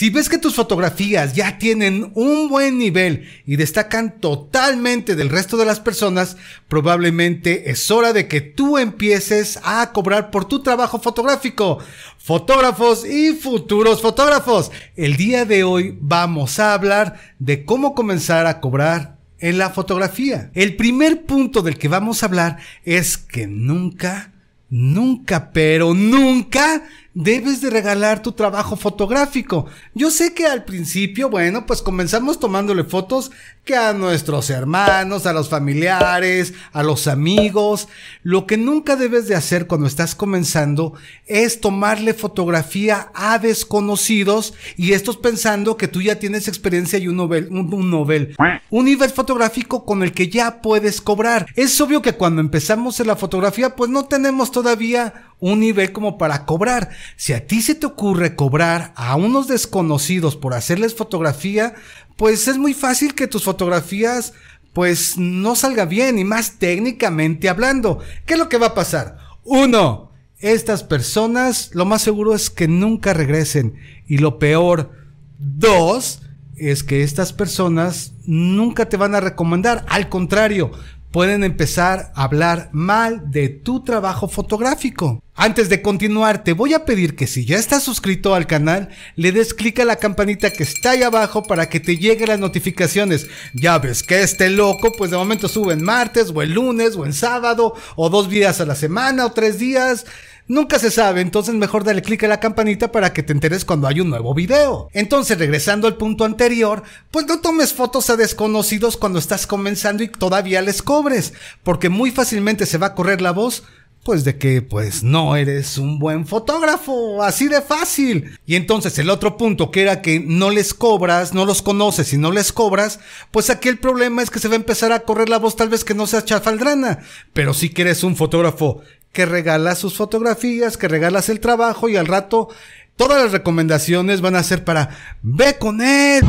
Si ves que tus fotografías ya tienen un buen nivel y destacan totalmente del resto de las personas, probablemente es hora de que tú empieces a cobrar por tu trabajo fotográfico. Fotógrafos y futuros fotógrafos, el día de hoy vamos a hablar de cómo comenzar a cobrar en la fotografía. El primer punto del que vamos a hablar es que nunca, nunca, pero nunca debes de regalar tu trabajo fotográfico. Yo sé que al principio, bueno, pues comenzamos tomándole fotos que a nuestros hermanos, a los familiares, a los amigos. Lo que nunca debes de hacer cuando estás comenzando es tomarle fotografía a desconocidos y estos pensando que tú ya tienes experiencia y un novel, un, novel, un nivel fotográfico con el que ya puedes cobrar. Es obvio que cuando empezamos en la fotografía, pues no tenemos todavía un nivel como para cobrar. Si a ti se te ocurre cobrar a unos desconocidos por hacerles fotografía, pues es muy fácil que tus fotografías pues no salga bien y más técnicamente hablando. ¿Qué es lo que va a pasar? Uno, estas personas lo más seguro es que nunca regresen y lo peor, dos, es que estas personas nunca te van a recomendar, al contrario, pueden empezar a hablar mal de tu trabajo fotográfico. Antes de continuar, te voy a pedir que si ya estás suscrito al canal, le des clic a la campanita que está ahí abajo para que te lleguen las notificaciones. Ya ves que este loco, pues de momento sube en martes, o el lunes, o en sábado, o dos días a la semana, o tres días. Nunca se sabe, entonces mejor dale clic a la campanita para que te enteres cuando hay un nuevo video. Entonces, regresando al punto anterior, pues no tomes fotos a desconocidos cuando estás comenzando y todavía les cobres, porque muy fácilmente se va a correr la voz pues de que pues no eres un buen fotógrafo, así de fácil. Y entonces el otro punto que era que no les cobras, no los conoces y no les cobras, pues aquí el problema es que se va a empezar a correr la voz tal vez que no seas chafaldrana, pero sí que eres un fotógrafo que regalas sus fotografías, que regalas el trabajo y al rato todas las recomendaciones van a ser para ve con él.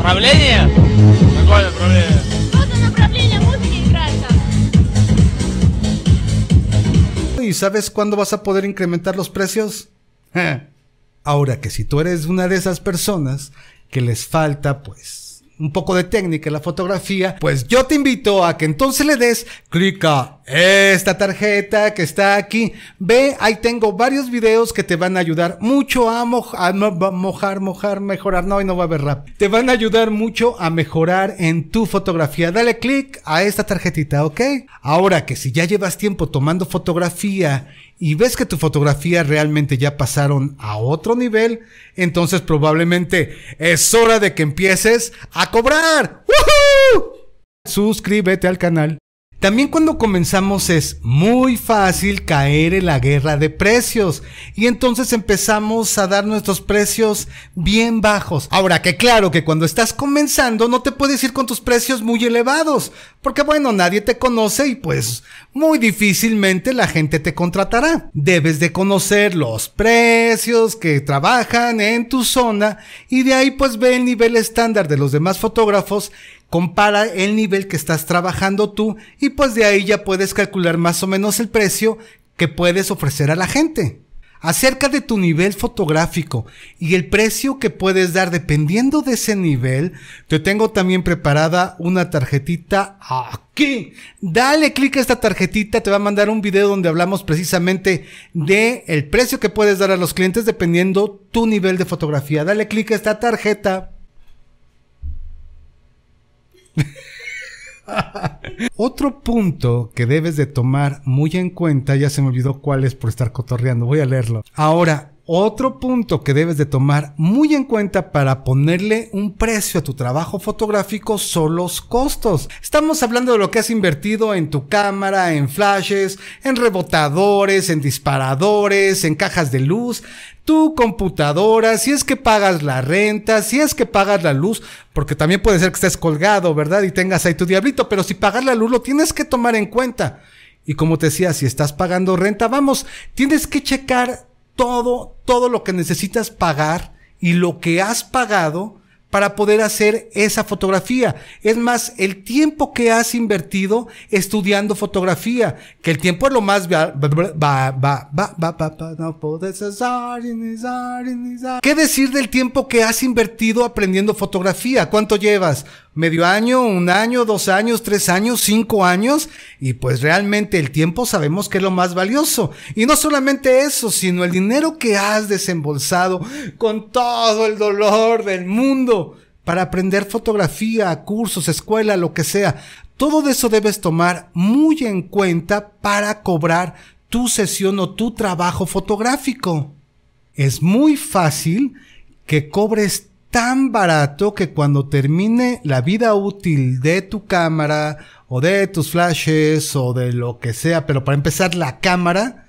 ¿Y sabes cuándo vas a poder incrementar los precios? Ahora que si tú eres una de esas personas que les falta pues un poco de técnica en la fotografía, pues yo te invito a que entonces le des clic a esta tarjeta que está aquí. Ve, ahí tengo varios videos que te van a ayudar mucho a, mojar, mojar, mejorar. No, y no va a haber rap. Te van a ayudar mucho a mejorar en tu fotografía. Dale click a esta tarjetita, ¿ok? Ahora que si ya llevas tiempo tomando fotografía y ves que tu fotografía realmente ya pasaron a otro nivel, entonces probablemente es hora de que empieces a cobrar. Suscríbete al canal. También cuando comenzamos es muy fácil caer en la guerra de precios y entonces empezamos a dar nuestros precios bien bajos. Ahora que claro que cuando estás comenzando no te puedes ir con tus precios muy elevados porque bueno, nadie te conoce y pues muy difícilmente la gente te contratará. Debes de conocer los precios que trabajan en tu zona y de ahí pues ve el nivel estándar de los demás fotógrafos compara el nivel que estás trabajando tú y pues de ahí ya puedes calcular más o menos el precio que puedes ofrecer a la gente. Acerca de tu nivel fotográfico y el precio que puedes dar dependiendo de ese nivel, te tengo también preparada una tarjetita aquí. Dale clic a esta tarjetita, te va a mandar un video donde hablamos precisamente de el precio que puedes dar a los clientes dependiendo tu nivel de fotografía. Dale clic a esta tarjeta. Otro punto que debes de tomar muy en cuenta, ya se me olvidó cuál es por estar cotorreando, voy a leerlo. Ahora, otro punto que debes de tomar muy en cuenta para ponerle un precio a tu trabajo fotográfico son los costos. Estamos hablando de lo que has invertido en tu cámara, en flashes, en rebotadores, en disparadores, en cajas de luz, tu computadora, si es que pagas la renta, si es que pagas la luz, porque también puede ser que estés colgado, ¿verdad? Y tengas ahí tu diablito, pero si pagas la luz lo tienes que tomar en cuenta. Y como te decía, si estás pagando renta, vamos, tienes que checar todo, todo lo que necesitas pagar y lo que has pagado para poder hacer esa fotografía. Es más, el tiempo que has invertido estudiando fotografía, que el tiempo es lo más... ¿Qué decir del tiempo que has invertido aprendiendo fotografía? ¿Cuánto llevas? medio año, un año, dos años, tres años, cinco años, y pues realmente el tiempo sabemos que es lo más valioso. Y no solamente eso, sino el dinero que has desembolsado con todo el dolor del mundo para aprender fotografía, cursos, escuela, lo que sea. Todo eso debes tomar muy en cuenta para cobrar tu sesión o tu trabajo fotográfico. Es muy fácil que cobres tan barato que cuando termine la vida útil de tu cámara o de tus flashes o de lo que sea, pero para empezar la cámara,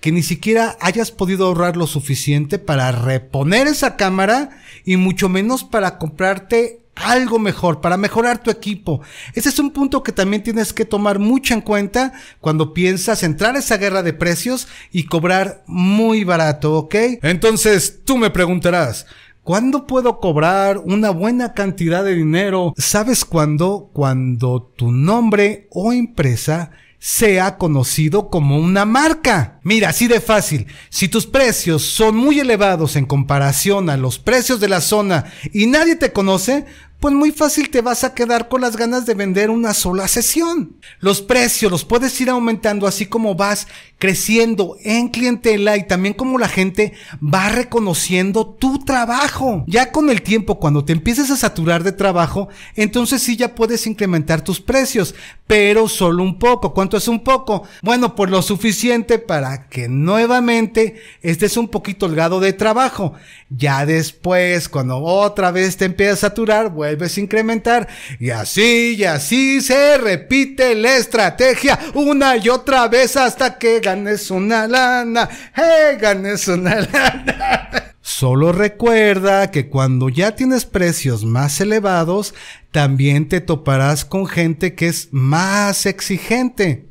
que ni siquiera hayas podido ahorrar lo suficiente para reponer esa cámara y mucho menos para comprarte algo mejor, para mejorar tu equipo. Ese es un punto que también tienes que tomar mucho en cuenta cuando piensas entrar a esa guerra de precios y cobrar muy barato, ¿ok? Entonces, tú me preguntarás, ¿Cuándo puedo cobrar una buena cantidad de dinero? ¿Sabes cuándo? Cuando tu nombre o empresa sea conocido como una marca. Mira, así de fácil, si tus precios son muy elevados en comparación a los precios de la zona y nadie te conoce, pues muy fácil te vas a quedar con las ganas de vender una sola sesión. Los precios los puedes ir aumentando así como vas creciendo en clientela y también como la gente va reconociendo tu trabajo. Ya con el tiempo, cuando te empieces a saturar de trabajo, entonces sí ya puedes incrementar tus precios, pero solo un poco. ¿Cuánto es un poco? Bueno, pues lo suficiente para que nuevamente estés un poquito holgado de trabajo. Ya después, cuando otra vez te empiezas a saturar, vuelves a incrementar. Y así y así se repite la estrategia una y otra vez hasta que ganes una lana. ganes una lana! Solo recuerda que cuando ya tienes precios más elevados, también te toparás con gente que es más exigente.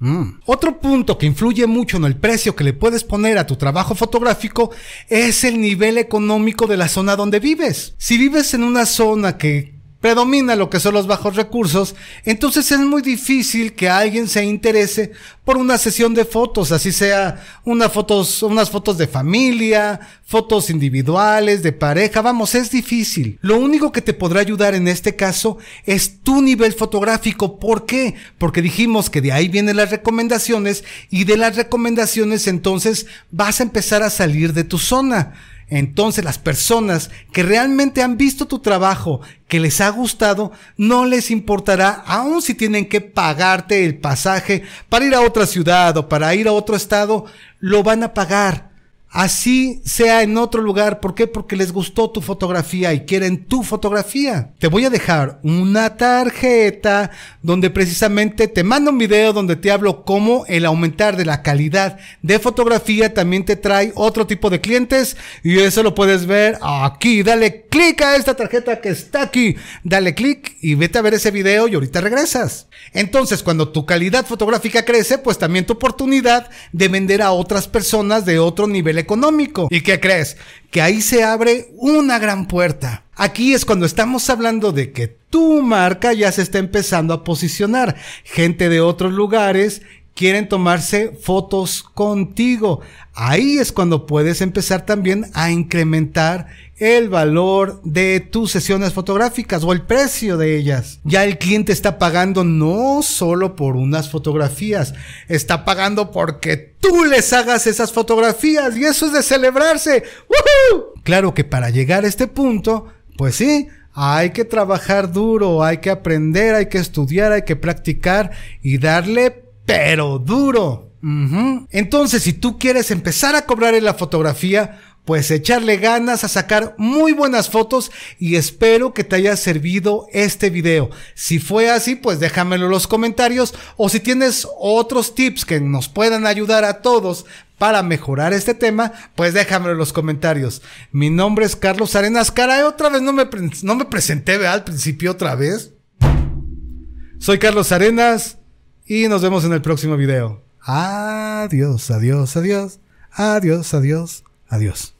Mm. Otro punto que influye mucho en el precio que le puedes poner a tu trabajo fotográfico es el nivel económico de la zona donde vives. Si vives en una zona que predomina lo que son los bajos recursos, entonces es muy difícil que alguien se interese por una sesión de fotos, así sea una fotos, unas fotos de familia, fotos individuales, de pareja, vamos, es difícil. Lo único que te podrá ayudar en este caso es tu nivel fotográfico. ¿Por qué? Porque dijimos que de ahí vienen las recomendaciones y de las recomendaciones entonces vas a empezar a salir de tu zona. Entonces las personas que realmente han visto tu trabajo, que les ha gustado, no les importará aun si tienen que pagarte el pasaje para ir a otra ciudad o para ir a otro estado, lo van a pagar así sea en otro lugar. ¿Por qué? Porque les gustó tu fotografía y quieren tu fotografía. Te voy a dejar una tarjeta donde precisamente te mando un video donde te hablo cómo el aumentar de la calidad de fotografía también te trae otro tipo de clientes y eso lo puedes ver aquí. Dale clic a esta tarjeta que está aquí. Dale clic y vete a ver ese video y ahorita regresas. Entonces, cuando tu calidad fotográfica crece, pues también tu oportunidad de vender a otras personas de otro nivel económico. ¿Y qué crees? Que ahí se abre una gran puerta. Aquí es cuando estamos hablando de que tu marca ya se está empezando a posicionar. Gente de otros lugares quieren tomarse fotos contigo. Ahí es cuando puedes empezar también a incrementar el valor de tus sesiones fotográficas o el precio de ellas. Ya el cliente está pagando no solo por unas fotografías, está pagando porque tú les hagas esas fotografías y eso es de celebrarse. Claro que para llegar a este punto, pues sí, hay que trabajar duro, hay que aprender, hay que estudiar, hay que practicar y darle pero duro. Entonces, si tú quieres empezar a cobrar en la fotografía, pues echarle ganas a sacar muy buenas fotos y espero que te haya servido este video. Si fue así, pues déjamelo en los comentarios o si tienes otros tips que nos puedan ayudar a todos para mejorar este tema, pues déjamelo en los comentarios. Mi nombre es Carlos Arenas Cara. Otra vez no me, no me presenté al principio otra vez. Soy Carlos Arenas y nos vemos en el próximo video. Adiós, adiós, adiós. Adiós, adiós. Adiós.